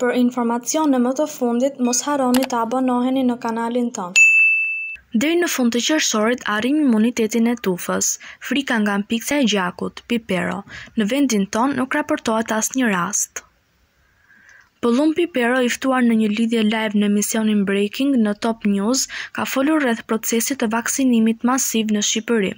Për informacione më të fundit, mos haroni të abonoheni në kanalin tonë. Deri në fund të qershorit arrim imunitetin e tufës, frika nga pikëca e gjakut, pipero. Në vendin ton nuk raportohet asnjë rast. Pëllum Pipero i ftuar në një lidhje live në emisionin Breaking në Top News ka folur rreth procesit të vaksinimit masiv në Shqipëri.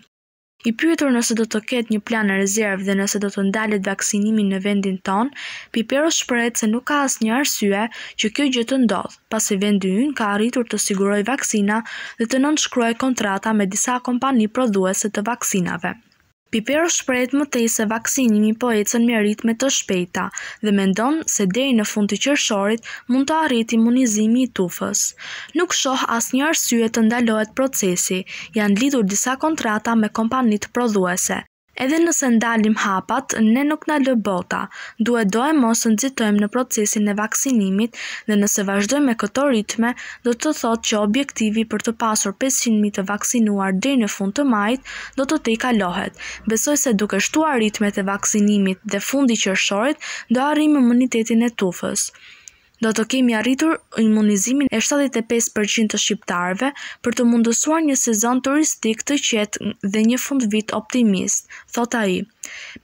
I pyetur nëse do të ketë një plan e rezervë dhe nëse do të ndalet vaksinimi në vendin ton, Pipero shprehet se nuk ka asnjë arsye që kjo gjë të ndodh, pasi vendi ynë ka arritur të sigurojë vaksina dhe të nënshkruajë kontrata me disa kompani prodhuese të vaksinave. Pipero shprehet më tej se vaksinimi po ecën me ritme të shpejta dhe mendon se deri në fund të qershorit mund të arrit imunizimi i tufës. Nuk shoh asnjë arsye të ndalohet procesi. Janë lidhur disa kontrata me kompanitë prodhuese. Edhe nëse ndalim hapat, ne nuk në lë bota, duhet do e mos nëzitojmë në procesin e vaksinimit dhe nëse vazhdojmë me këto ritme, do të thot që objektivi për të pasur 500.000 të vaksinuar dhe në fund të majt, do të te i kalohet. Besoj se duke shtuar ritmet e vaksinimit dhe fundi qërshorit, do arrim imunitetin e tufës do të kemi arritur imunizimin e 75% të shqiptarve për të mundësuar një sezon turistik të qetë dhe një fund vit optimist, thot a i.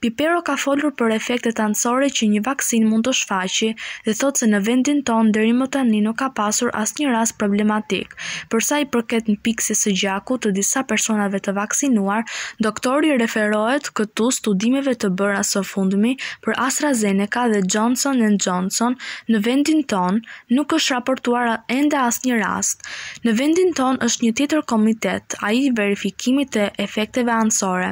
Pipero ka folur për efektet ansore që një vaksin mund të shfaqi dhe thot se në vendin ton dheri më tani nuk ka pasur as një ras problematik. Përsa i përket në pikësi së gjaku të disa personave të vaksinuar, doktori referohet këtu studimeve të bëra së fundmi për AstraZeneca dhe Johnson Johnson në vendin ton nuk është raportuar ende asnjë rast. Në vendin ton është një tjetër komitet, ai i verifikimit të efekteve anësore.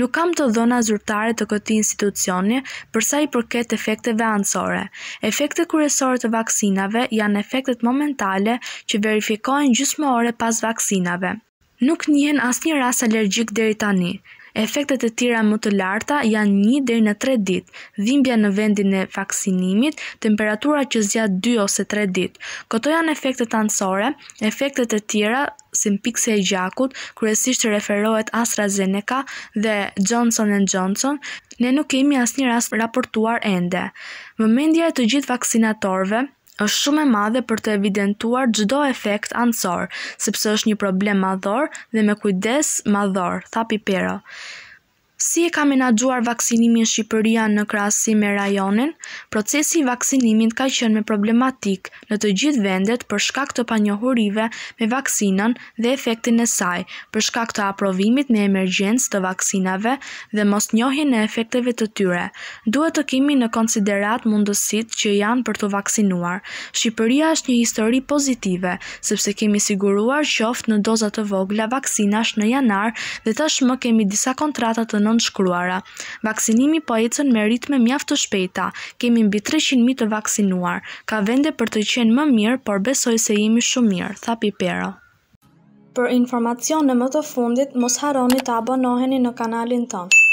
Nuk kam të dhëna zyrtare të këtij institucioni për sa i përket efekteve anësore. Efektet kërësore të vaksinave janë efektet momentale që verifikohen gjysmë ore pas vaksinave. Nuk njen asnjë rast alergjik deri tani. Efektet e tjera më të larta janë 1 deri në 3 ditë, dhimbja në vendin e vaksinimit, temperatura që zgjat 2 ose 3 ditë. Këto janë efektet anësore. Efektet e tjera si pikse e gjakut, kryesisht referohet AstraZeneca dhe Johnson Johnson, ne nuk kemi asnjë rast raportuar ende. Vëmendja e të gjithë vaksinatorëve është shumë e madhe për të evidentuar gjdo efekt anësor, sepse është një problem madhor dhe me kujdes madhor, thapi pera. Si e ka menaxhuar vaksinimi në Shqipëri në krahasim me rajonin? Procesi i vaksinimit ka qenë me problematik në të gjithë vendet për shkak të panjohurive me vaksinën dhe efektin e saj, për shkak të aprovimit në emergjencë të vaksinave dhe mosnjohjes në efekteve të tyre. Duhet të kemi në konsiderat mundësitë që janë për të vaksinuar. Shqipëria është një histori pozitive, sepse kemi siguruar qoftë në doza të vogla vaksinash në janar dhe tashmë kemi disa kontrata të shkruara. Vaksinimi po ecën me ritme mjaft të shpejta. Kemi mbi 300 mijë të vaksinuar. Ka vende për të qenë më mirë, por besoj se jemi shumë mirë, tha Pipero. Për informacione më të fundit, mos harroni të abonoheni në kanalin tonë.